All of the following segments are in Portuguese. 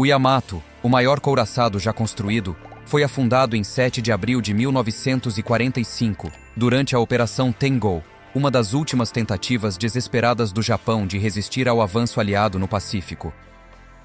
O Yamato, o maior couraçado já construído, foi afundado em 7 de abril de 1945, durante a Operação Tengo, uma das últimas tentativas desesperadas do Japão de resistir ao avanço aliado no Pacífico.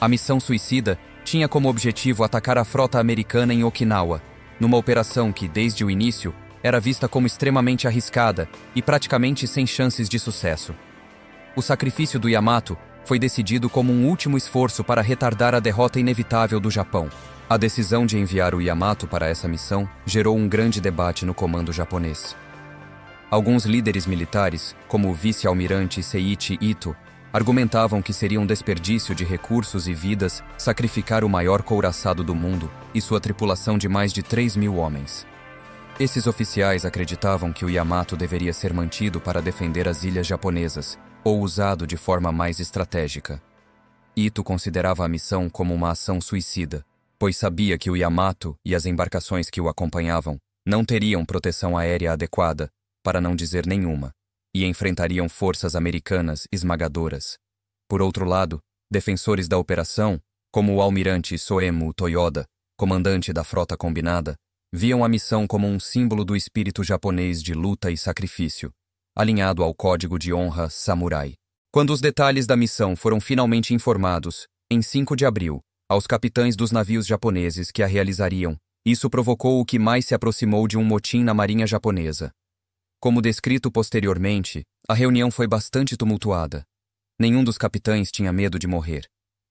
A missão suicida tinha como objetivo atacar a frota americana em Okinawa, numa operação que, desde o início, era vista como extremamente arriscada e praticamente sem chances de sucesso. O sacrifício do Yamato foi decidido como um último esforço para retardar a derrota inevitável do Japão. A decisão de enviar o Yamato para essa missão gerou um grande debate no comando japonês. Alguns líderes militares, como o vice-almirante Seiichi Ito, argumentavam que seria um desperdício de recursos e vidas sacrificar o maior couraçado do mundo e sua tripulação de mais de 3 mil homens. Esses oficiais acreditavam que o Yamato deveria ser mantido para defender as ilhas japonesas ou usado de forma mais estratégica. Ito considerava a missão como uma ação suicida, pois sabia que o Yamato e as embarcações que o acompanhavam não teriam proteção aérea adequada, para não dizer nenhuma, e enfrentariam forças americanas esmagadoras. Por outro lado, defensores da operação, como o almirante Soemu Toyoda, comandante da frota combinada, viam a missão como um símbolo do espírito japonês de luta e sacrifício, alinhado ao Código de Honra Samurai. Quando os detalhes da missão foram finalmente informados, em 5 de abril, aos capitães dos navios japoneses que a realizariam, isso provocou o que mais se aproximou de um motim na marinha japonesa. Como descrito posteriormente, a reunião foi bastante tumultuada. Nenhum dos capitães tinha medo de morrer.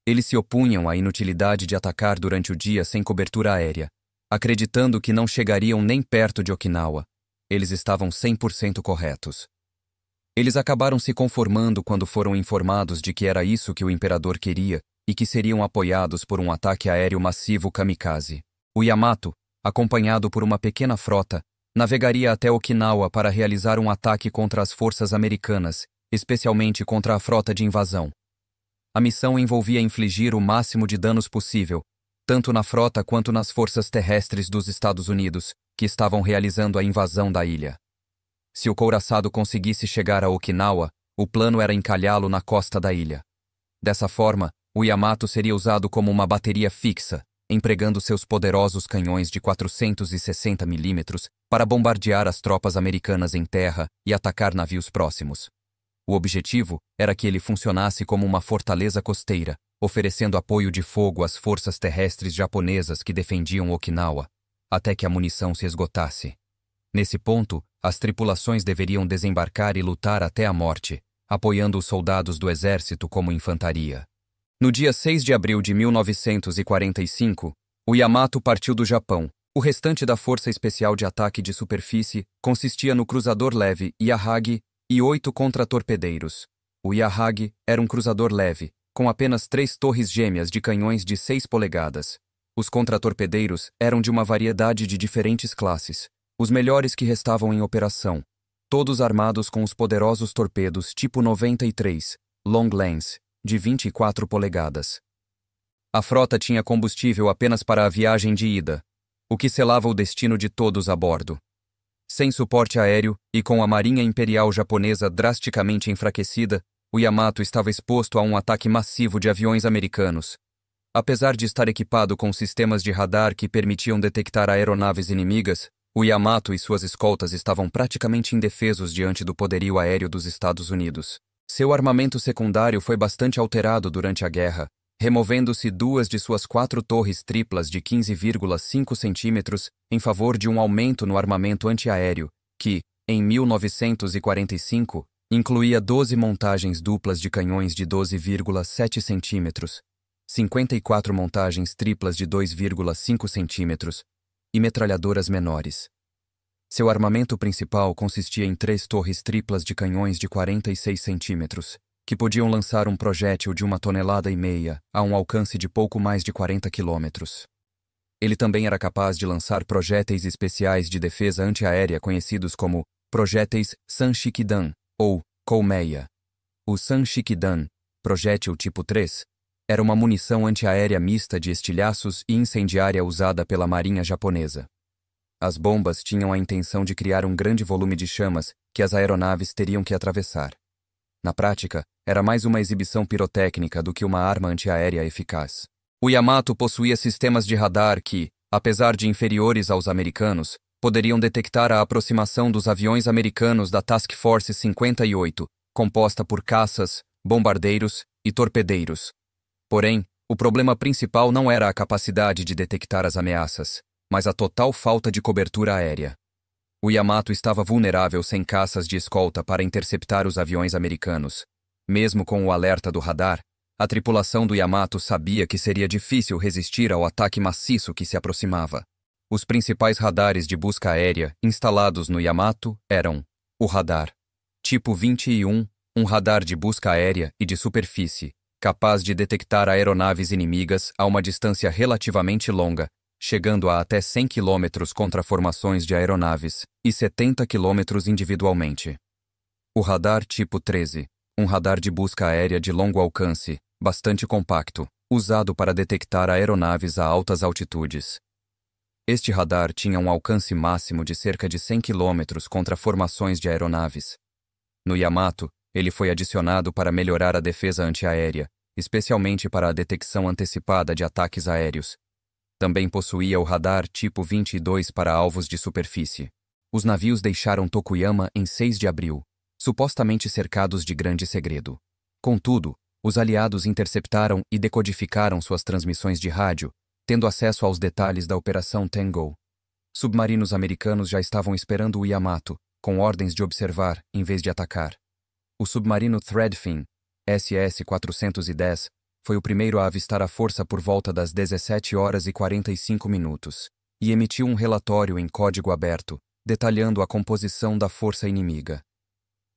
Eles se opunham à inutilidade de atacar durante o dia sem cobertura aérea, acreditando que não chegariam nem perto de Okinawa. Eles estavam 100% corretos. Eles acabaram se conformando quando foram informados de que era isso que o imperador queria e que seriam apoiados por um ataque aéreo massivo kamikaze. O Yamato, acompanhado por uma pequena frota, navegaria até Okinawa para realizar um ataque contra as forças americanas, especialmente contra a frota de invasão. A missão envolvia infligir o máximo de danos possível, tanto na frota quanto nas forças terrestres dos Estados Unidos, que estavam realizando a invasão da ilha. Se o couraçado conseguisse chegar a Okinawa, o plano era encalhá-lo na costa da ilha. Dessa forma, o Yamato seria usado como uma bateria fixa, empregando seus poderosos canhões de 460 milímetros para bombardear as tropas americanas em terra e atacar navios próximos. O objetivo era que ele funcionasse como uma fortaleza costeira, oferecendo apoio de fogo às forças terrestres japonesas que defendiam Okinawa, até que a munição se esgotasse. Nesse ponto, as tripulações deveriam desembarcar e lutar até a morte, apoiando os soldados do exército como infantaria. No dia 6 de abril de 1945, o Yamato partiu do Japão. O restante da Força Especial de Ataque de Superfície consistia no cruzador leve Yahagi e oito contratorpedeiros. O Yahagi era um cruzador leve, com apenas três torres gêmeas de canhões de 6 polegadas. Os contratorpedeiros eram de uma variedade de diferentes classes, os melhores que restavam em operação, todos armados com os poderosos torpedos tipo 93, Long Lens, de 24 polegadas. A frota tinha combustível apenas para a viagem de ida, o que selava o destino de todos a bordo. Sem suporte aéreo e com a Marinha Imperial Japonesa drasticamente enfraquecida, o Yamato estava exposto a um ataque massivo de aviões americanos. Apesar de estar equipado com sistemas de radar que permitiam detectar aeronaves inimigas, o Yamato e suas escoltas estavam praticamente indefesos diante do poderio aéreo dos Estados Unidos. Seu armamento secundário foi bastante alterado durante a guerra, removendo-se duas de suas quatro torres triplas de 15,5 centímetros em favor de um aumento no armamento antiaéreo, que, em 1945, incluía 12 montagens duplas de canhões de 12,7 centímetros, 54 montagens triplas de 2,5 centímetros e metralhadoras menores. Seu armamento principal consistia em três torres triplas de canhões de 46 centímetros, que podiam lançar um projétil de uma tonelada e meia a um alcance de pouco mais de 40 quilômetros. Ele também era capaz de lançar projéteis especiais de defesa antiaérea conhecidos como projéteis Sanchikidan ou Colmeia. O Sanchikidan, projétil tipo 3, era uma munição antiaérea mista de estilhaços e incendiária usada pela marinha japonesa. As bombas tinham a intenção de criar um grande volume de chamas que as aeronaves teriam que atravessar. Na prática, era mais uma exibição pirotécnica do que uma arma antiaérea eficaz. O Yamato possuía sistemas de radar que, apesar de inferiores aos americanos, poderiam detectar a aproximação dos aviões americanos da Task Force 58, composta por caças, bombardeiros e torpedeiros, Porém, o problema principal não era a capacidade de detectar as ameaças, mas a total falta de cobertura aérea. O Yamato estava vulnerável sem caças de escolta para interceptar os aviões americanos. Mesmo com o alerta do radar, a tripulação do Yamato sabia que seria difícil resistir ao ataque maciço que se aproximava. Os principais radares de busca aérea instalados no Yamato eram o radar tipo 21, um radar de busca aérea e de superfície, capaz de detectar aeronaves inimigas a uma distância relativamente longa, chegando a até 100 km contra formações de aeronaves e 70 km individualmente. O radar tipo 13, um radar de busca aérea de longo alcance, bastante compacto, usado para detectar aeronaves a altas altitudes. Este radar tinha um alcance máximo de cerca de 100 km contra formações de aeronaves. No Yamato, ele foi adicionado para melhorar a defesa antiaérea, especialmente para a detecção antecipada de ataques aéreos. Também possuía o radar tipo 22 para alvos de superfície. Os navios deixaram Tokuyama em 6 de abril, supostamente cercados de grande segredo. Contudo, os aliados interceptaram e decodificaram suas transmissões de rádio, tendo acesso aos detalhes da Operação Tango. Submarinos americanos já estavam esperando o Yamato, com ordens de observar em vez de atacar. O submarino Threadfin, SS-410, foi o primeiro a avistar a força por volta das 17 horas e 45 minutos e emitiu um relatório em código aberto detalhando a composição da força inimiga.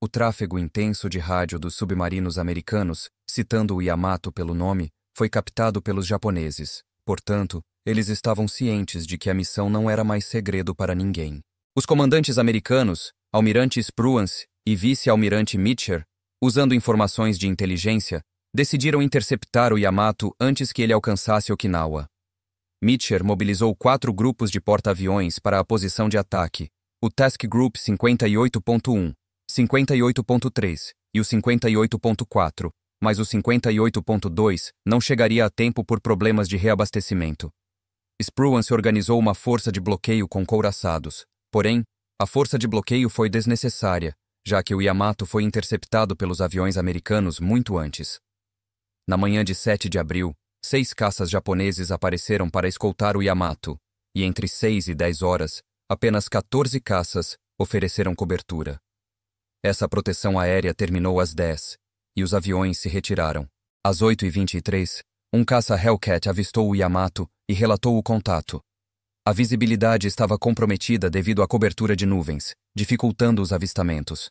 O tráfego intenso de rádio dos submarinos americanos, citando o Yamato pelo nome, foi captado pelos japoneses. Portanto, eles estavam cientes de que a missão não era mais segredo para ninguém. Os comandantes americanos, almirante Spruance e vice-almirante Mitchell, usando informações de inteligência, decidiram interceptar o Yamato antes que ele alcançasse Okinawa. Mitchell mobilizou quatro grupos de porta-aviões para a posição de ataque, o Task Group 58.1, 58.3 e o 58.4, mas o 58.2 não chegaria a tempo por problemas de reabastecimento. Spruance organizou uma força de bloqueio com couraçados, porém, a força de bloqueio foi desnecessária, já que o Yamato foi interceptado pelos aviões americanos muito antes. Na manhã de 7 de abril, seis caças japoneses apareceram para escoltar o Yamato, e entre 6 e 10 horas, apenas 14 caças ofereceram cobertura. Essa proteção aérea terminou às 10, e os aviões se retiraram. Às 8h23, um caça Hellcat avistou o Yamato e relatou o contato, a visibilidade estava comprometida devido à cobertura de nuvens, dificultando os avistamentos.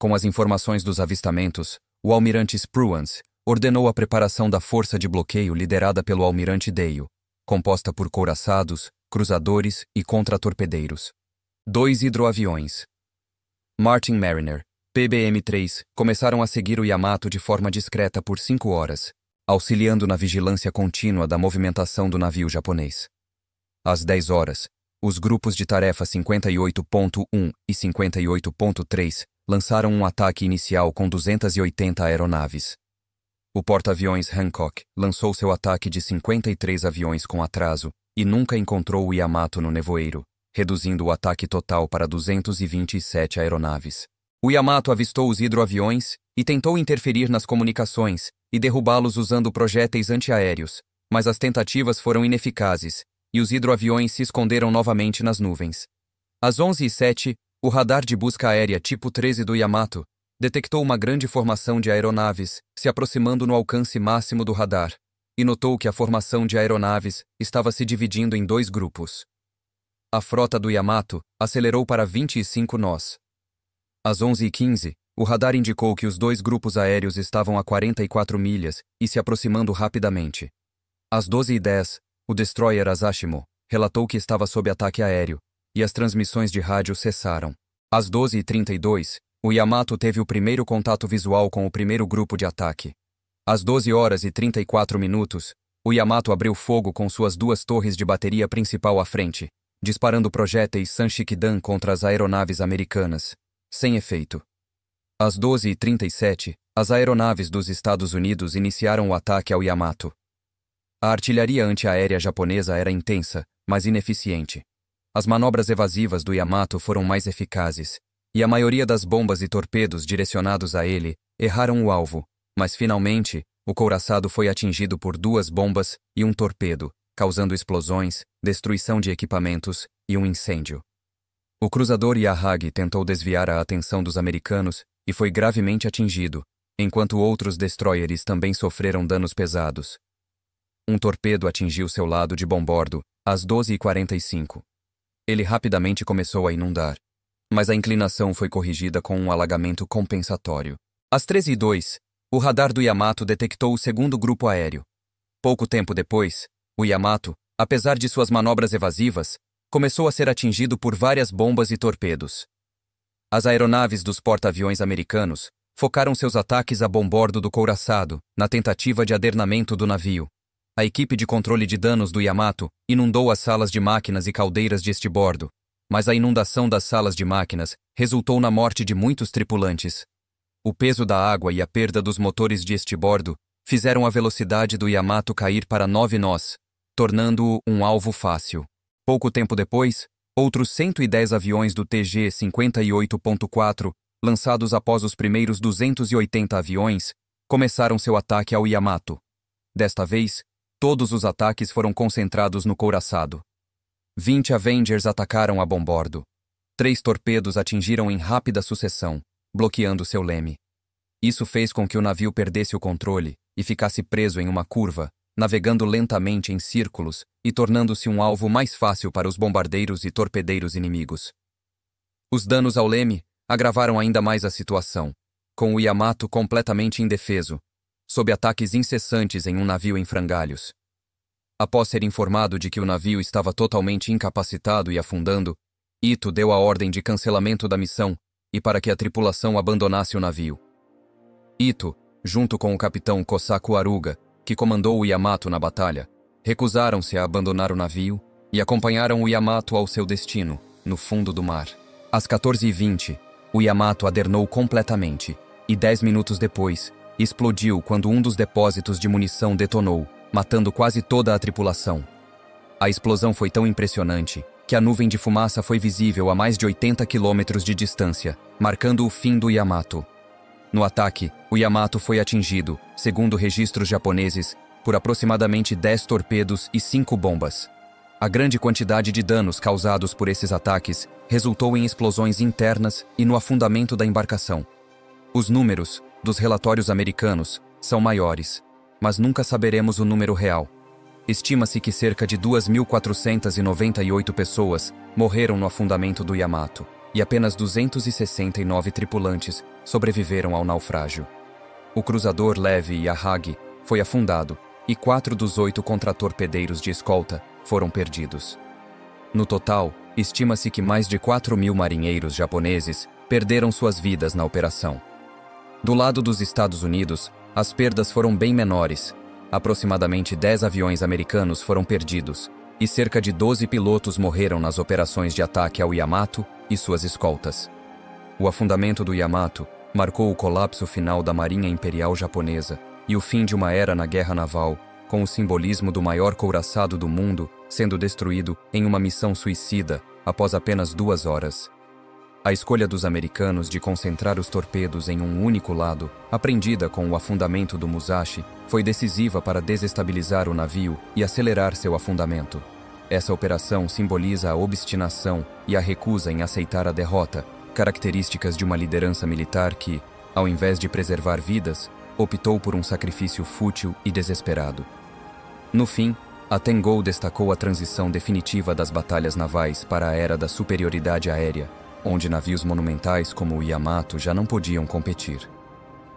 Com as informações dos avistamentos, o almirante Spruance ordenou a preparação da força de bloqueio liderada pelo almirante Dale, composta por couraçados, cruzadores e contratorpedeiros. Dois hidroaviões. Martin Mariner, PBM-3, começaram a seguir o Yamato de forma discreta por cinco horas, auxiliando na vigilância contínua da movimentação do navio japonês. Às 10 horas, os grupos de tarefa 58.1 e 58.3 lançaram um ataque inicial com 280 aeronaves. O porta-aviões Hancock lançou seu ataque de 53 aviões com atraso e nunca encontrou o Yamato no nevoeiro, reduzindo o ataque total para 227 aeronaves. O Yamato avistou os hidroaviões e tentou interferir nas comunicações e derrubá-los usando projéteis antiaéreos, mas as tentativas foram ineficazes e os hidroaviões se esconderam novamente nas nuvens. Às 11 h o radar de busca aérea tipo 13 do Yamato detectou uma grande formação de aeronaves se aproximando no alcance máximo do radar e notou que a formação de aeronaves estava se dividindo em dois grupos. A frota do Yamato acelerou para 25 nós. Às 11h15, o radar indicou que os dois grupos aéreos estavam a 44 milhas e se aproximando rapidamente. Às 12h10, o destroyer Azashimo relatou que estava sob ataque aéreo e as transmissões de rádio cessaram. Às 12h32, o Yamato teve o primeiro contato visual com o primeiro grupo de ataque. Às 12 horas e 34 minutos, o Yamato abriu fogo com suas duas torres de bateria principal à frente, disparando projéteis Sanshikidan contra as aeronaves americanas, sem efeito. Às 12h37, as aeronaves dos Estados Unidos iniciaram o ataque ao Yamato. A artilharia antiaérea japonesa era intensa, mas ineficiente. As manobras evasivas do Yamato foram mais eficazes, e a maioria das bombas e torpedos direcionados a ele erraram o alvo, mas finalmente o couraçado foi atingido por duas bombas e um torpedo, causando explosões, destruição de equipamentos e um incêndio. O cruzador Yahagi tentou desviar a atenção dos americanos e foi gravemente atingido, enquanto outros destroyers também sofreram danos pesados. Um torpedo atingiu seu lado de bombordo, às 12h45. Ele rapidamente começou a inundar, mas a inclinação foi corrigida com um alagamento compensatório. Às 13h02, o radar do Yamato detectou o segundo grupo aéreo. Pouco tempo depois, o Yamato, apesar de suas manobras evasivas, começou a ser atingido por várias bombas e torpedos. As aeronaves dos porta-aviões americanos focaram seus ataques a bombordo do couraçado, na tentativa de adernamento do navio a equipe de controle de danos do Yamato inundou as salas de máquinas e caldeiras de bordo, mas a inundação das salas de máquinas resultou na morte de muitos tripulantes. O peso da água e a perda dos motores de bordo fizeram a velocidade do Yamato cair para 9 nós, tornando-o um alvo fácil. Pouco tempo depois, outros 110 aviões do TG-58.4, lançados após os primeiros 280 aviões, começaram seu ataque ao Yamato. Desta vez, Todos os ataques foram concentrados no couraçado. 20 Avengers atacaram a bombordo. Três torpedos atingiram em rápida sucessão, bloqueando seu leme. Isso fez com que o navio perdesse o controle e ficasse preso em uma curva, navegando lentamente em círculos e tornando-se um alvo mais fácil para os bombardeiros e torpedeiros inimigos. Os danos ao leme agravaram ainda mais a situação, com o Yamato completamente indefeso sob ataques incessantes em um navio em frangalhos. Após ser informado de que o navio estava totalmente incapacitado e afundando, Ito deu a ordem de cancelamento da missão e para que a tripulação abandonasse o navio. Ito, junto com o capitão Kosaku Aruga, que comandou o Yamato na batalha, recusaram-se a abandonar o navio e acompanharam o Yamato ao seu destino, no fundo do mar. Às 14h20, o Yamato adernou completamente e, dez minutos depois, explodiu quando um dos depósitos de munição detonou, matando quase toda a tripulação. A explosão foi tão impressionante que a nuvem de fumaça foi visível a mais de 80 quilômetros de distância, marcando o fim do Yamato. No ataque, o Yamato foi atingido, segundo registros japoneses, por aproximadamente 10 torpedos e 5 bombas. A grande quantidade de danos causados por esses ataques resultou em explosões internas e no afundamento da embarcação. Os números, dos relatórios americanos são maiores, mas nunca saberemos o número real. Estima-se que cerca de 2.498 pessoas morreram no afundamento do Yamato e apenas 269 tripulantes sobreviveram ao naufrágio. O cruzador Leve Yahagi foi afundado e quatro dos oito contratorpedeiros de escolta foram perdidos. No total, estima-se que mais de 4 mil marinheiros japoneses perderam suas vidas na operação. Do lado dos Estados Unidos, as perdas foram bem menores. Aproximadamente 10 aviões americanos foram perdidos e cerca de 12 pilotos morreram nas operações de ataque ao Yamato e suas escoltas. O afundamento do Yamato marcou o colapso final da Marinha Imperial Japonesa e o fim de uma era na guerra naval, com o simbolismo do maior couraçado do mundo sendo destruído em uma missão suicida após apenas duas horas. A escolha dos americanos de concentrar os torpedos em um único lado, aprendida com o afundamento do Musashi, foi decisiva para desestabilizar o navio e acelerar seu afundamento. Essa operação simboliza a obstinação e a recusa em aceitar a derrota, características de uma liderança militar que, ao invés de preservar vidas, optou por um sacrifício fútil e desesperado. No fim, a Tengol destacou a transição definitiva das batalhas navais para a era da superioridade aérea, onde navios monumentais como o Yamato já não podiam competir.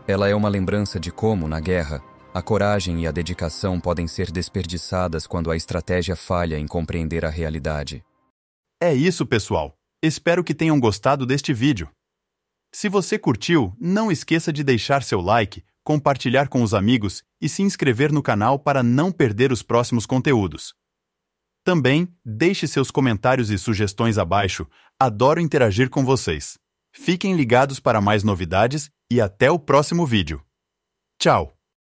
Ela é uma lembrança de como, na guerra, a coragem e a dedicação podem ser desperdiçadas quando a estratégia falha em compreender a realidade. É isso, pessoal. Espero que tenham gostado deste vídeo. Se você curtiu, não esqueça de deixar seu like, compartilhar com os amigos e se inscrever no canal para não perder os próximos conteúdos. Também deixe seus comentários e sugestões abaixo, adoro interagir com vocês. Fiquem ligados para mais novidades e até o próximo vídeo. Tchau!